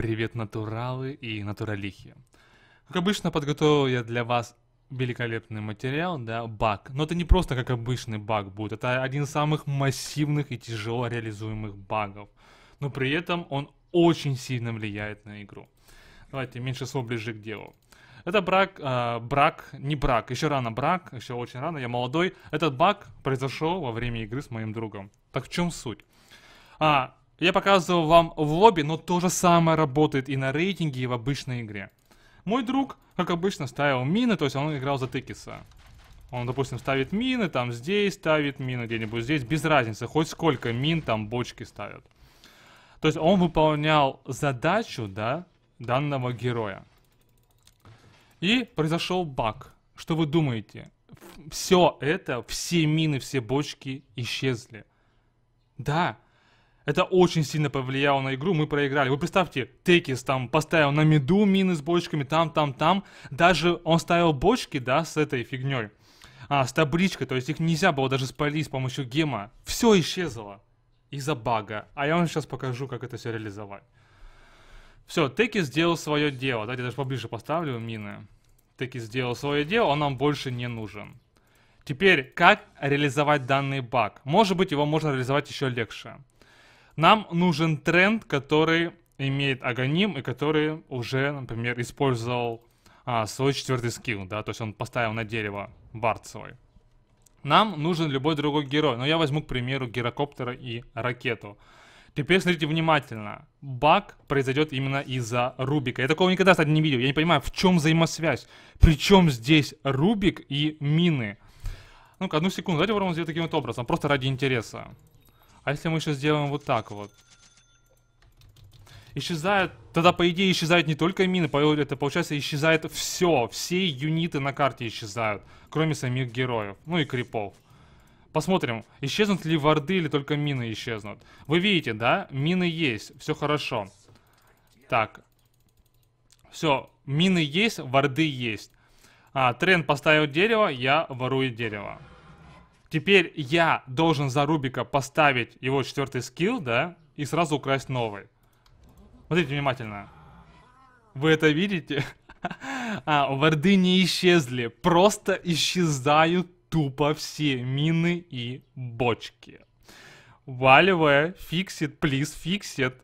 Привет, натуралы и натуралихи. Как обычно, подготовил я для вас великолепный материал, да, баг. Но это не просто как обычный баг будет, это один из самых массивных и тяжело реализуемых багов. Но при этом он очень сильно влияет на игру. Давайте меньше слов ближе к делу. Это брак, э, брак, не брак, еще рано брак, еще очень рано, я молодой. Этот баг произошел во время игры с моим другом. Так в чем суть? А, я показывал вам в лобби, но то же самое работает и на рейтинге, и в обычной игре. Мой друг, как обычно, ставил мины, то есть он играл за тыкиса. Он, допустим, ставит мины, там здесь ставит мины, где-нибудь здесь, без разницы, хоть сколько мин там бочки ставят. То есть он выполнял задачу, да, данного героя. И произошел баг. Что вы думаете? Все это, все мины, все бочки исчезли. Да, это очень сильно повлияло на игру, мы проиграли. Вы представьте, Текис там поставил на меду мины с бочками, там, там, там. Даже он ставил бочки, да, с этой фигней. А, с табличкой, то есть их нельзя было даже спалить с помощью гема. Все исчезло из-за бага. А я вам сейчас покажу, как это все реализовать. Все, Текис сделал свое дело. Давайте я даже поближе поставлю мины. Текис сделал свое дело, он нам больше не нужен. Теперь, как реализовать данный баг? Может быть, его можно реализовать еще легче. Нам нужен тренд, который имеет агоним и который уже, например, использовал а, свой четвертый скилл, да, то есть он поставил на дерево вард свой. Нам нужен любой другой герой, но я возьму, к примеру, гирокоптера и ракету. Теперь смотрите внимательно. Баг произойдет именно из-за Рубика. Я такого никогда, кстати, не видел. Я не понимаю, в чем взаимосвязь. Причем здесь Рубик и мины? Ну-ка, одну секунду. Давайте попробуем сделать таким вот образом. Просто ради интереса. А если мы еще сделаем вот так вот? Исчезает... Тогда, по идее, исчезает не только мины, это получается исчезает все. Все юниты на карте исчезают, кроме самих героев. Ну и крипов. Посмотрим, исчезнут ли варды или только мины исчезнут. Вы видите, да? Мины есть, все хорошо. Так. Все, мины есть, варды есть. А, тренд поставил дерево, я ворую дерево. Теперь я должен за Рубика поставить его четвертый скилл, да? И сразу украсть новый. Смотрите внимательно. Вы это видите? А, варды не исчезли. Просто исчезают тупо все мины и бочки. Валевая, фиксит, плиз, фиксит.